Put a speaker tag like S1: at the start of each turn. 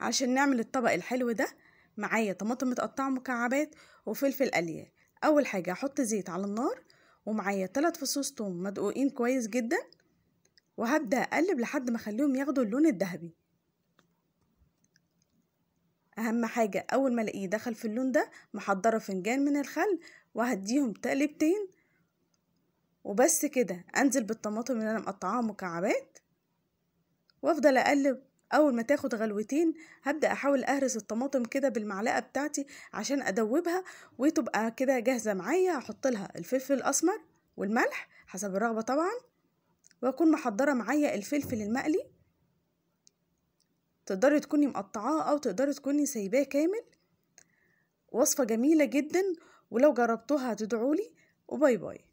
S1: عشان نعمل الطبق الحلو ده معايا طماطم متقطعة مكعبات وفلفل قلية أول حاجة هحط زيت على النار ومعايا تلات فصوص توم مدقوقين كويس جدا وهبدأ أقلب لحد ما أخليهم ياخدوا اللون الذهبي أهم حاجة أول ما ألاقيه دخل في اللون ده محضرة فنجان من الخل وهديهم تقلبتين وبس كده أنزل بالطماطم اللي أنا مقطعاها مكعبات وأفضل أقلب اول ما تاخد غلوتين هبدا احاول اهرس الطماطم كده بالمعلقه بتاعتي عشان ادوبها وتبقى كده جاهزه معايا احط لها الفلفل الاسمر والملح حسب الرغبه طبعا واكون محضره معايا الفلفل المقلي تقدري تكوني مقطعاه او تقدري تكوني سايباه كامل وصفه جميله جدا ولو جربتوها تدعولي وباي باي